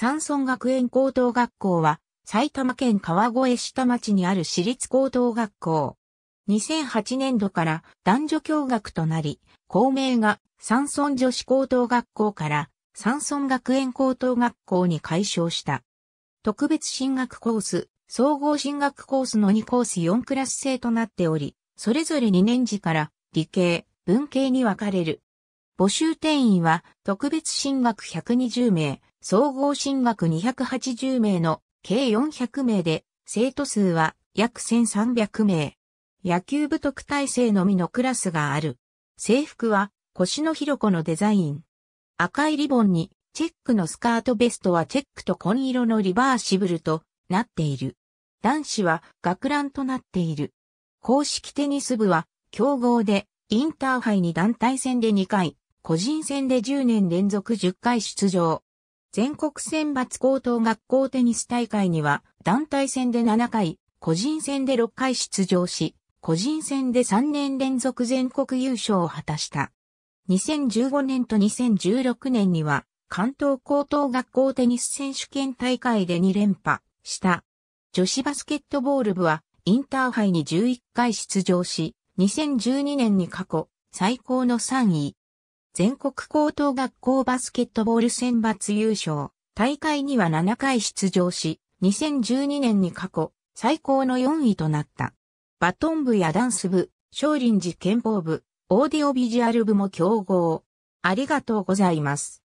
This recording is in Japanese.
山村学園高等学校は、埼玉県川越下町にある私立高等学校。2008年度から男女共学となり、校名が山村女子高等学校から山村学園高等学校に改称した。特別進学コース、総合進学コースの2コース4クラス制となっており、それぞれ2年次から理系、文系に分かれる。募集定員は特別進学120名、総合進学280名の計400名で、生徒数は約1300名。野球部特待生のみのクラスがある。制服は、腰の広子のデザイン。赤いリボンに、チェックのスカートベストはチェックと紺色のリバーシブルとなっている。男子は学ランとなっている。公式テニス部は、強豪で、インターハイに団体戦で2回、個人戦で10年連続10回出場。全国選抜高等学校テニス大会には、団体戦で7回、個人戦で6回出場し、個人戦で3年連続全国優勝を果たした。2015年と2016年には、関東高等学校テニス選手権大会で2連覇した。女子バスケットボール部は、インターハイに11回出場し、2012年に過去、最高の3位、全国高等学校バスケットボール選抜優勝。大会には7回出場し、2012年に過去最高の4位となった。バトン部やダンス部、少林寺拳法部、オーディオビジュアル部も競合。ありがとうございます。